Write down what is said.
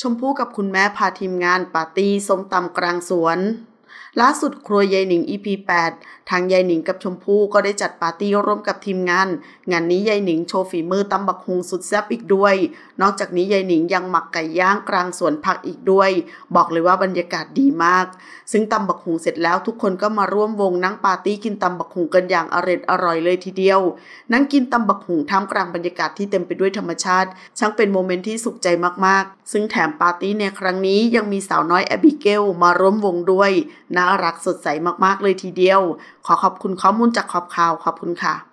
ชมพู่กับคุณแม่พาทีมงานปาร์ตี้ส้มตำกลางสวนล่าสุดครัวยายหนิง EP 8ทางยายหนิงกับชมพู่ก็ได้จัดปาร์ตี้ร่วมกับทีมงาน งานนี้ยายหนิงโชว์ฝีมือตำบักฮุงสุดแซ่บอีกด้วย นอกจากนี้ยายหนิงยังหมักไก่ย่างกลางสวนผักอีกด้วย บอกเลยว่าบรรยากาศดีมาก ซึ่งตำบักฮุงเสร็จแล้วทุกคนก็มาร่วมวงนั่งปาร์ตี้กินตำบักฮุงกันอย่างอร่อยอร่อยเลยทีเดียว นั่งกินตำบักฮุงท่ามกลางบรรยากาศที่เต็มไปด้วยธรรมชาติ ช่างเป็นโมเมนต์ที่สุขใจมากๆ ซึ่งแถมปาร์ตี้ในครั้งนี้ยังมีสาวน้อยแอบิเกลมาร่วมวงด้วยน่ารักสดใสมากๆ เลยทีเดียว ขอขอบคุณข้อมูลจากขอบข่าว ขอบคุณค่ะ